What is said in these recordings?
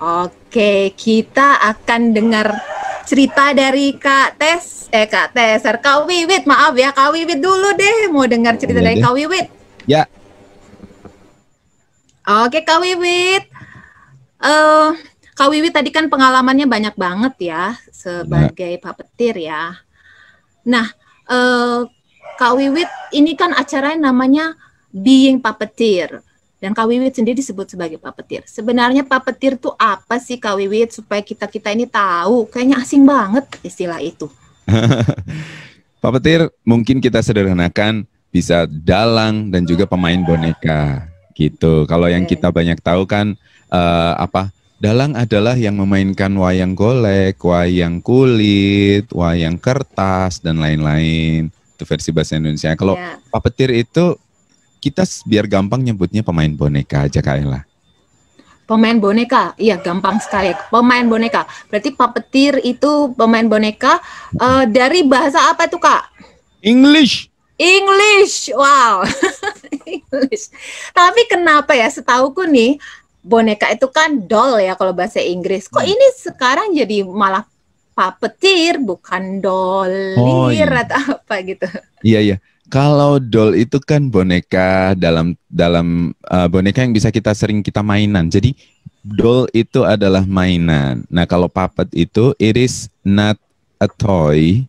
Oke, kita akan dengar cerita dari Kak Tes, eh Kak Teser, Kak Wiwit, maaf ya Kak Wiwit dulu deh, mau dengar cerita iya dari deh. Kak Wiwit. Ya. Oke Kak Wiwit, uh, Kak Wiwit tadi kan pengalamannya banyak banget ya sebagai ya. papetir ya. Nah, uh, Kak Wiwit ini kan acaranya namanya Being Puppeteer. Dan Kak Wiwit sendiri disebut sebagai papetir. Sebenarnya papetir itu apa sih Kak Wiwit supaya kita-kita ini tahu? Kayaknya asing banget istilah itu. papetir mungkin kita sederhanakan bisa dalang dan juga pemain boneka gitu. Kalau yang kita banyak tahu kan uh, apa? Dalang adalah yang memainkan wayang golek, wayang kulit, wayang kertas dan lain-lain. Itu versi bahasa Indonesia. Kalau yeah. papetir itu kita biar gampang nyebutnya pemain boneka aja Kak Ella. Pemain boneka, iya gampang sekali. Pemain boneka, berarti puppeteer itu pemain boneka uh, dari bahasa apa tuh kak? English. English, wow. English. Tapi kenapa ya? Setauku nih boneka itu kan doll ya kalau bahasa Inggris. Kok hmm. ini sekarang jadi malah puppeteer bukan doll oh, iya. atau apa gitu? Iya iya kalau doll itu kan boneka dalam dalam uh, boneka yang bisa kita sering kita mainan. Jadi doll itu adalah mainan. Nah, kalau puppet itu it is not a toy,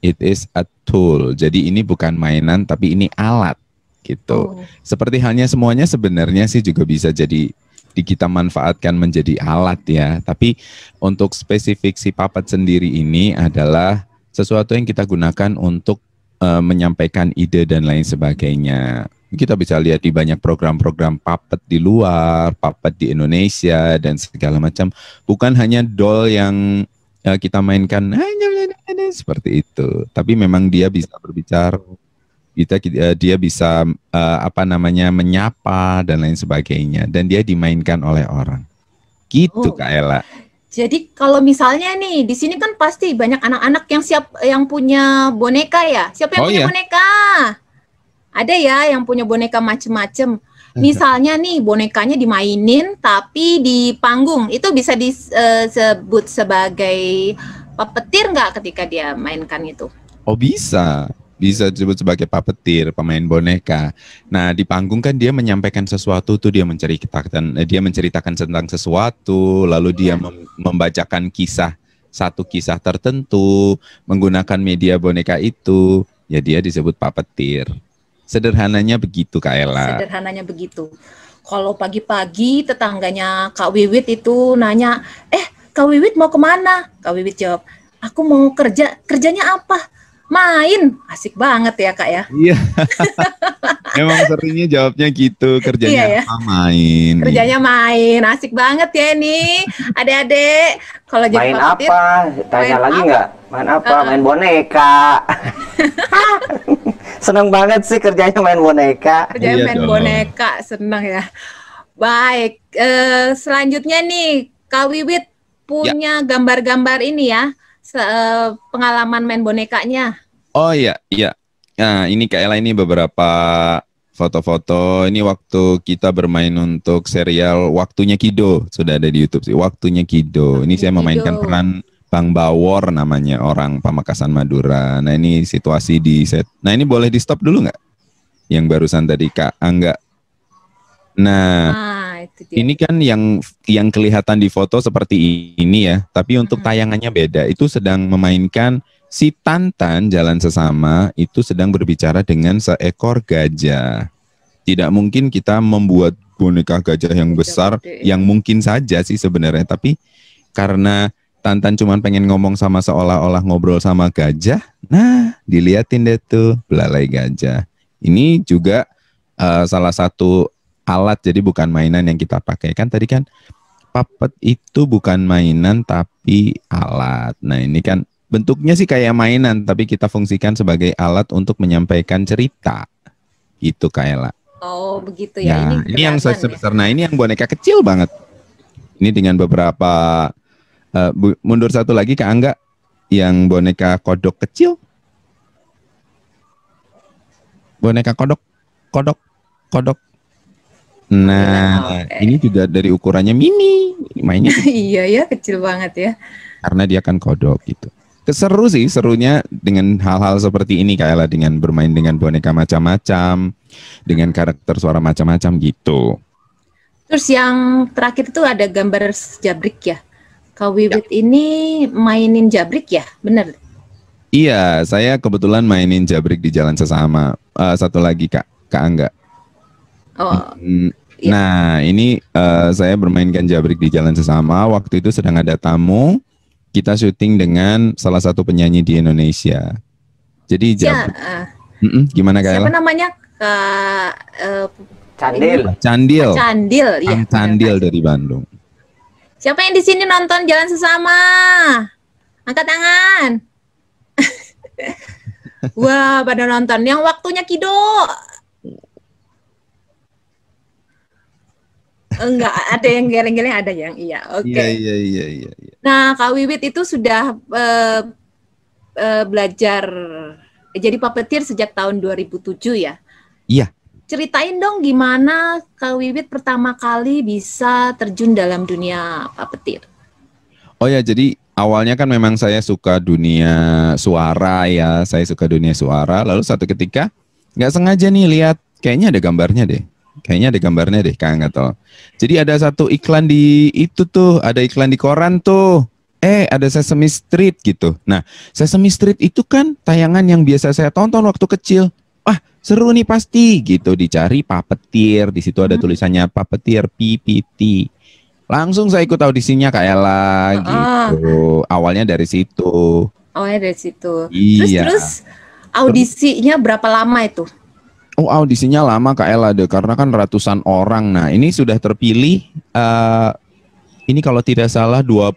it is a tool. Jadi ini bukan mainan tapi ini alat gitu. Oh. Seperti halnya semuanya sebenarnya sih juga bisa jadi di kita manfaatkan menjadi alat ya. Tapi untuk spesifik si puppet sendiri ini adalah sesuatu yang kita gunakan untuk uh, menyampaikan ide dan lain sebagainya. Kita bisa lihat di banyak program-program puppet di luar, puppet di Indonesia dan segala macam. Bukan hanya doll yang uh, kita mainkan hanya seperti itu, tapi memang dia bisa berbicara, kita eh, dia bisa uh, apa namanya menyapa dan lain sebagainya dan dia dimainkan oleh orang. Gitu oh. Kak Ella. Jadi kalau misalnya nih di sini kan pasti banyak anak-anak yang siap yang punya boneka ya. Siapa yang oh, punya iya. boneka? Ada ya yang punya boneka macem-macem. Misalnya nih bonekanya dimainin tapi di panggung itu bisa disebut eh, sebagai petir nggak ketika dia mainkan itu? Oh bisa bisa disebut sebagai papetir, pemain boneka. Nah, di panggung kan dia menyampaikan sesuatu tuh dia menceritakan eh, dia menceritakan tentang sesuatu, lalu dia iya. mem membacakan kisah satu kisah tertentu menggunakan media boneka itu, ya dia disebut papetir. Sederhananya begitu, Kak Ella. Sederhananya begitu. Kalau pagi-pagi tetangganya Kak Wiwit itu nanya, "Eh, Kak Wiwit mau kemana?" Kak Wiwit jawab, "Aku mau kerja. Kerjanya apa?" main asik banget ya kak ya iya emang seringnya jawabnya gitu kerjanya iya, ya. main kerjanya iya. main asik banget ya ini adek-adek. kalau jadi main apa tanya main lagi nggak main apa uh. main boneka seneng banget sih kerjanya main boneka kerjanya iya main dong. boneka seneng ya baik uh, selanjutnya nih kak Wiwit ya. punya gambar-gambar ya. Gambar -gambar ini ya Eh, pengalaman main bonekanya? Oh iya, iya. Nah, ini Kak Ella ini beberapa foto-foto. Ini waktu kita bermain untuk serial Waktunya Kido. Sudah ada di YouTube sih. Waktunya Kido. Waktunya ini saya memainkan peran Bang Bawor namanya orang Pamekasan Madura. Nah, ini situasi di set. Nah, ini boleh di stop dulu nggak? Yang barusan tadi Kak Angga. Nah, nah Gitu ya. Ini kan yang yang kelihatan di foto seperti ini ya, tapi untuk hmm. tayangannya beda. Itu sedang memainkan si Tantan jalan sesama itu sedang berbicara dengan seekor gajah. Tidak mungkin kita membuat boneka gajah yang besar yang mungkin saja sih sebenarnya, tapi karena Tantan cuma pengen ngomong sama seolah-olah ngobrol sama gajah. Nah, dilihatin deh tuh belalai gajah. Ini juga uh, salah satu alat jadi bukan mainan yang kita pakai kan tadi kan puppet itu bukan mainan tapi alat nah ini kan bentuknya sih kayak mainan tapi kita fungsikan sebagai alat untuk menyampaikan cerita itu kayak lah oh begitu ya, ya ini, ini yang sebesar ya? nah ini yang boneka kecil banget ini dengan beberapa uh, mundur satu lagi ke Angga yang boneka kodok kecil boneka kodok kodok kodok Nah, okay. ini juga dari ukurannya mini, mainnya. iya ya, kecil banget ya. Karena dia kan kodok gitu. Keseru sih, serunya dengan hal-hal seperti ini kayak dengan bermain dengan boneka macam-macam, dengan karakter suara macam-macam gitu. Terus yang terakhir itu ada gambar jabrik ya. Kau Wiwit ya. ini mainin jabrik ya, bener? Iya, saya kebetulan mainin jabrik di jalan sesama. Uh, satu lagi kak, kak Angga Oh. Mm, iya. Nah, ini uh, saya bermain Jabrik di jalan sesama. Waktu itu sedang ada tamu. Kita syuting dengan salah satu penyanyi di Indonesia. Jadi ya, uh, mm -mm, gimana kak? Siapa namanya? Uh, uh, Candil. Candil. Ah, Candil, ya. Candil dari Bandung. Siapa yang di sini nonton jalan sesama? Angkat tangan. Wah, pada nonton. Yang waktunya Kido. Enggak, ada yang geleng-geleng, ada yang iya. Oke. Okay. Iya, iya, iya, iya, iya. Nah, Kak Wiwit itu sudah uh, uh, belajar eh, jadi puppeteer sejak tahun 2007 ya? Iya. Ceritain dong gimana Kak Wiwit pertama kali bisa terjun dalam dunia puppeteer. Oh ya, jadi awalnya kan memang saya suka dunia suara ya, saya suka dunia suara. Lalu satu ketika nggak sengaja nih lihat kayaknya ada gambarnya deh Kayaknya ada gambarnya deh, Kang nggak Jadi ada satu iklan di itu tuh, ada iklan di koran tuh. Eh, ada Sesame Street gitu. Nah, Sesame Street itu kan tayangan yang biasa saya tonton waktu kecil. Wah, seru nih pasti gitu. Dicari papetir, di situ ada hmm. tulisannya papetir PPT. Langsung saya ikut audisinya Kak Ella oh. gitu. Awalnya dari situ. Awalnya dari situ. Iya. Terus, terus audisinya berapa lama itu? oh audisinya lama Kak Ella deh karena kan ratusan orang. Nah, ini sudah terpilih uh, ini kalau tidak salah 12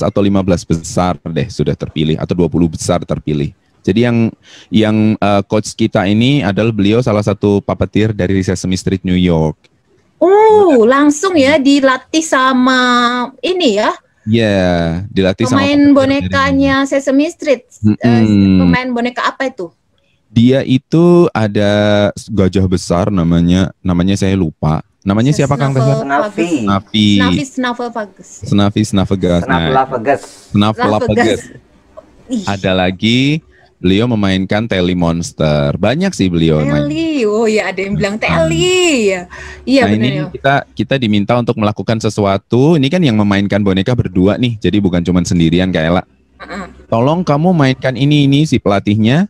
atau 15 besar deh sudah terpilih atau 20 besar terpilih. Jadi yang yang uh, coach kita ini adalah beliau salah satu papetir dari Sesame Street New York. Oh, langsung ya dilatih sama ini ya. Ya, yeah, dilatih pemain sama pemain bonekanya Sesame Street. Mm -hmm. pemain boneka apa itu? Dia itu ada gajah besar namanya, namanya saya lupa. Namanya siapa Kang Tesla? Snafi. Snafi. Snafi Snafelfagus. Nah, Snafi Snafelfagus. Ada lagi beliau memainkan Telly Monster. Banyak sih beliau Telly. Main. Oh ya ada yang bilang Telly. Hmm. Iya, iya nah, benar. Ini ya. kita kita diminta untuk melakukan sesuatu. Ini kan yang memainkan boneka berdua nih. Jadi bukan cuma sendirian kayak Ella. Uh -uh. Tolong kamu mainkan ini ini si pelatihnya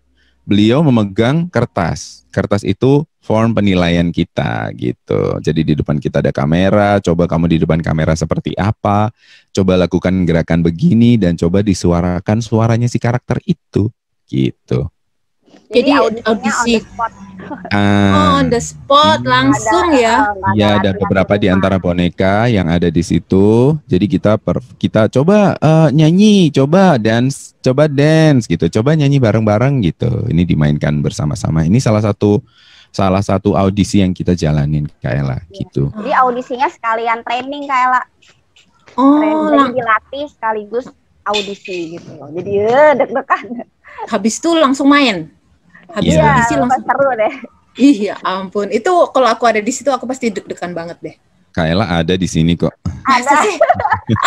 beliau memegang kertas. Kertas itu form penilaian kita gitu. Jadi di depan kita ada kamera, coba kamu di depan kamera seperti apa, coba lakukan gerakan begini dan coba disuarakan suaranya si karakter itu gitu. Jadi, audisi on ah. oh, on the spot hmm. langsung ada, ya. Iya, ada beberapa di antara boneka yang ada di situ. Jadi kita per, kita coba uh, nyanyi, coba dance, coba dance gitu. Coba nyanyi bareng-bareng gitu. Ini dimainkan bersama-sama. Ini salah satu salah satu audisi yang kita jalanin Kayla lah, iya. gitu. Jadi audisinya sekalian training Kayla. lah, Oh, training, dilatih sekaligus audisi gitu Jadi eh, deg-degan. Habis itu langsung main habis yeah. audisi iya, langsung seru deh. Iya ampun, itu kalau aku ada di situ aku pasti deg-degan banget deh. Kayla ada di sini kok. Ada.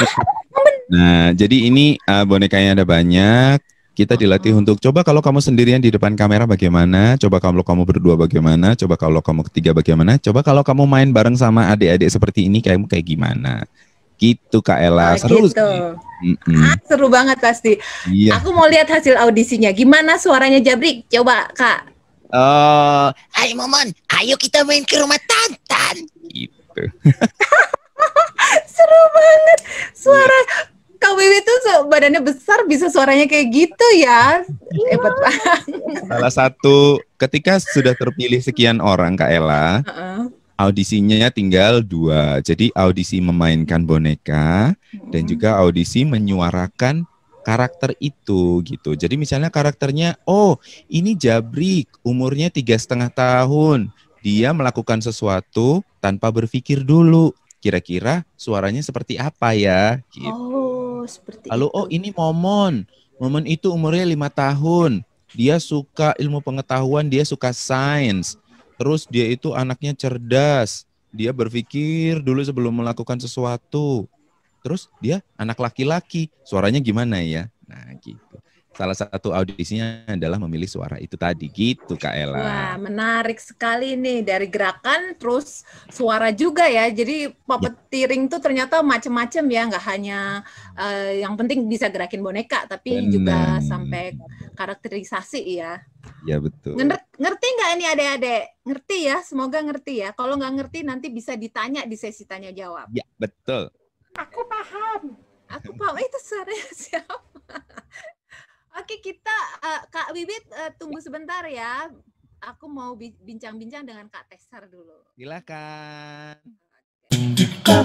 nah, jadi ini uh, bonekanya ada banyak. Kita oh. dilatih hmm. untuk coba kalau kamu sendirian di depan kamera bagaimana, coba kalau kamu berdua bagaimana, coba kalau kamu ketiga bagaimana, coba kalau kamu main bareng sama adik-adik seperti ini kamu kayak gimana. Gitu Kak Ella, nah, seru gitu. Mm -mm. Ah, seru banget pasti. Iya. Aku mau lihat hasil audisinya. Gimana suaranya Jabrik? Coba Kak. Eh, uh, hai Momon, ayo kita main ke rumah Tantan. Gitu. seru banget. Suara iya. Kak Wiwi tuh badannya besar bisa suaranya kayak gitu ya. Iya. Hebat banget. Salah satu ketika sudah terpilih sekian orang Kak Ella, uh -uh audisinya tinggal dua. Jadi audisi memainkan boneka dan juga audisi menyuarakan karakter itu gitu. Jadi misalnya karakternya, oh ini Jabrik, umurnya tiga setengah tahun, dia melakukan sesuatu tanpa berpikir dulu. Kira-kira suaranya seperti apa ya? Gitu. Oh, seperti. Lalu itu. oh ini Momon, Momon itu umurnya lima tahun, dia suka ilmu pengetahuan, dia suka sains Terus dia itu anaknya cerdas. Dia berpikir dulu sebelum melakukan sesuatu. Terus dia anak laki-laki. Suaranya gimana ya? Nah, gitu salah satu audisinya adalah memilih suara itu tadi gitu Kak Ella. Wah, menarik sekali nih dari gerakan terus suara juga ya. Jadi puppeteering ya. tuh ternyata macam-macam ya, nggak hanya uh, yang penting bisa gerakin boneka tapi Benang. juga sampai karakterisasi ya. Ya betul. Ngerti, ngerti nggak ini adik-adik? Ngerti ya, semoga ngerti ya. Kalau nggak ngerti nanti bisa ditanya di sesi tanya jawab. Ya, betul. Aku paham. Aku paham eh, itu suaranya siapa? Oke, kita uh, Kak Wibit uh, eh, tunggu sebentar ya. Aku mau bincang-bincang dengan Kak Tesar dulu. Silakan.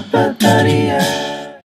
Okay.